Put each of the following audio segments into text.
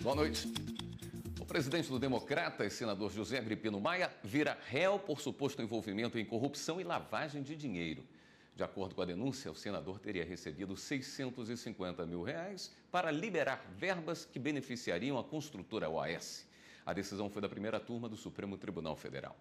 Boa noite. O presidente do Democrata, senador José Agripino Maia, vira réu por suposto envolvimento em corrupção e lavagem de dinheiro. De acordo com a denúncia, o senador teria recebido 650 mil reais para liberar verbas que beneficiariam a construtora OAS. A decisão foi da primeira turma do Supremo Tribunal Federal.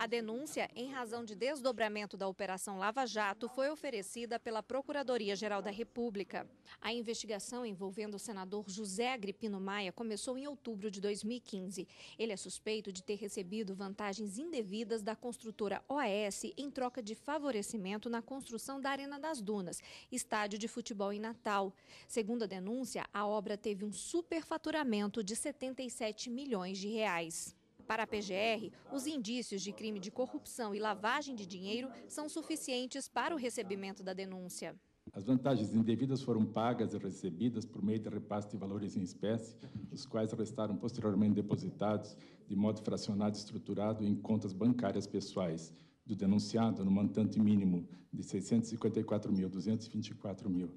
A denúncia, em razão de desdobramento da Operação Lava Jato, foi oferecida pela Procuradoria-Geral da República. A investigação envolvendo o senador José Agripino Maia começou em outubro de 2015. Ele é suspeito de ter recebido vantagens indevidas da construtora OAS em troca de favorecimento na construção da Arena das Dunas, estádio de futebol em Natal. Segundo a denúncia, a obra teve um superfaturamento de 77 milhões de reais. Para a PGR, os indícios de crime de corrupção e lavagem de dinheiro são suficientes para o recebimento da denúncia. As vantagens indevidas foram pagas e recebidas por meio de repasse de valores em espécie, os quais restaram posteriormente depositados de modo fracionado e estruturado em contas bancárias pessoais do denunciado no montante mínimo de R$ 654.224.224,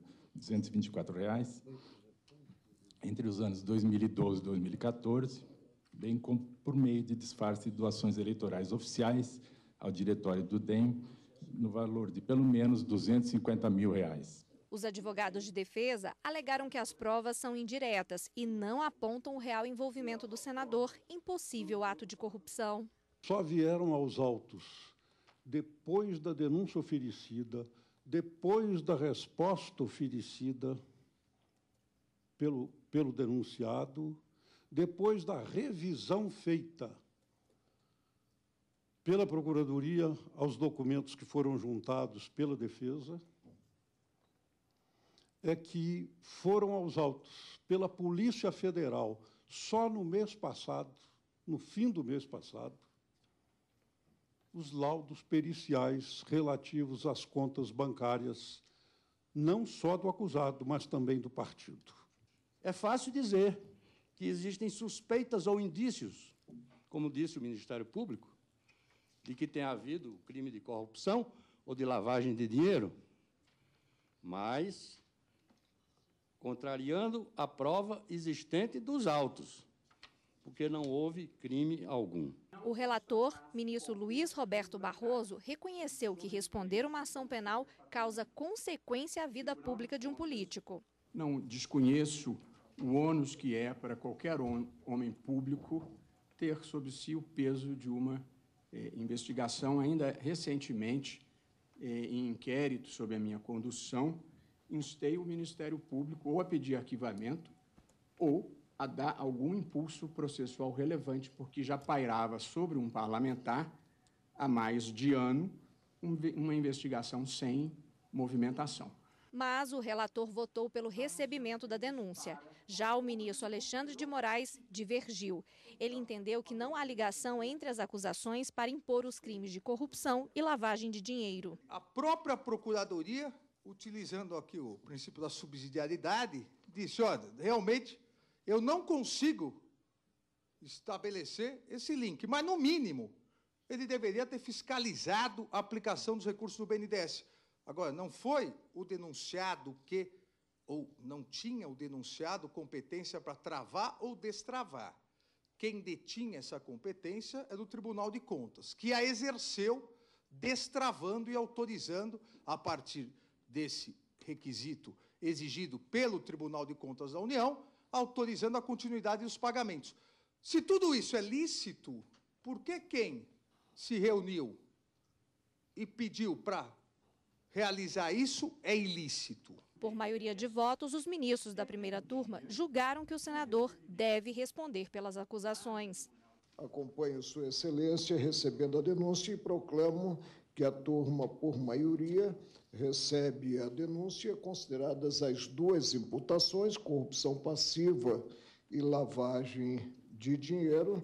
entre os anos 2012 e 2014, bem como por meio de disfarce de doações eleitorais oficiais ao diretório do DEM, no valor de pelo menos 250 mil reais. Os advogados de defesa alegaram que as provas são indiretas e não apontam o real envolvimento do senador em possível ato de corrupção. Só vieram aos autos depois da denúncia oferecida, depois da resposta oferecida pelo, pelo denunciado depois da revisão feita pela Procuradoria aos documentos que foram juntados pela defesa, é que foram aos autos pela Polícia Federal só no mês passado, no fim do mês passado, os laudos periciais relativos às contas bancárias, não só do acusado, mas também do partido. É fácil dizer que existem suspeitas ou indícios, como disse o Ministério Público, de que tenha havido crime de corrupção ou de lavagem de dinheiro, mas contrariando a prova existente dos autos, porque não houve crime algum. O relator, ministro Luiz Roberto Barroso, reconheceu que responder uma ação penal causa consequência à vida pública de um político. Não desconheço o ônus que é para qualquer homem público ter sobre si o peso de uma eh, investigação, ainda recentemente, eh, em inquérito sobre a minha condução, instei o Ministério Público ou a pedir arquivamento ou a dar algum impulso processual relevante, porque já pairava sobre um parlamentar há mais de ano uma investigação sem movimentação. Mas o relator votou pelo recebimento da denúncia. Já o ministro Alexandre de Moraes divergiu. Ele entendeu que não há ligação entre as acusações para impor os crimes de corrupção e lavagem de dinheiro. A própria Procuradoria, utilizando aqui o princípio da subsidiariedade, disse: olha, realmente eu não consigo estabelecer esse link, mas no mínimo ele deveria ter fiscalizado a aplicação dos recursos do BNDES. Agora, não foi o denunciado que ou não tinha o denunciado competência para travar ou destravar. Quem detinha essa competência era é o Tribunal de Contas, que a exerceu destravando e autorizando a partir desse requisito exigido pelo Tribunal de Contas da União, autorizando a continuidade dos pagamentos. Se tudo isso é lícito, por que quem se reuniu e pediu para realizar isso é ilícito. Por maioria de votos, os ministros da primeira turma julgaram que o senador deve responder pelas acusações. Acompanho Sua Excelência recebendo a denúncia e proclamo que a turma, por maioria, recebe a denúncia, consideradas as duas imputações, corrupção passiva e lavagem de dinheiro.